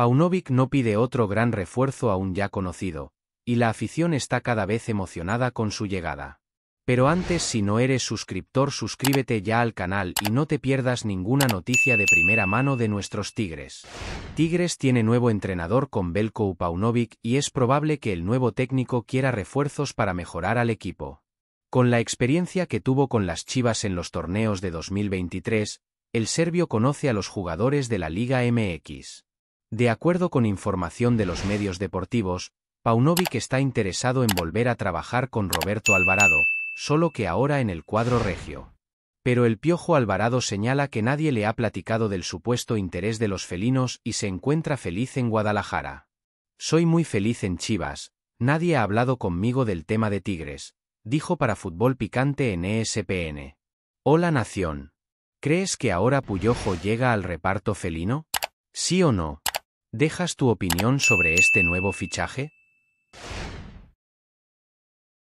Paunovic no pide otro gran refuerzo aún ya conocido, y la afición está cada vez emocionada con su llegada. Pero antes si no eres suscriptor suscríbete ya al canal y no te pierdas ninguna noticia de primera mano de nuestros Tigres. Tigres tiene nuevo entrenador con Belko Paunovic y es probable que el nuevo técnico quiera refuerzos para mejorar al equipo. Con la experiencia que tuvo con las Chivas en los torneos de 2023, el serbio conoce a los jugadores de la Liga MX. De acuerdo con información de los medios deportivos, Paunovic está interesado en volver a trabajar con Roberto Alvarado, solo que ahora en el cuadro regio. Pero el Piojo Alvarado señala que nadie le ha platicado del supuesto interés de los felinos y se encuentra feliz en Guadalajara. Soy muy feliz en Chivas, nadie ha hablado conmigo del tema de Tigres, dijo para Fútbol Picante en ESPN. Hola Nación. ¿Crees que ahora Puyojo llega al reparto felino? ¿Sí o no? ¿Dejas tu opinión sobre este nuevo fichaje?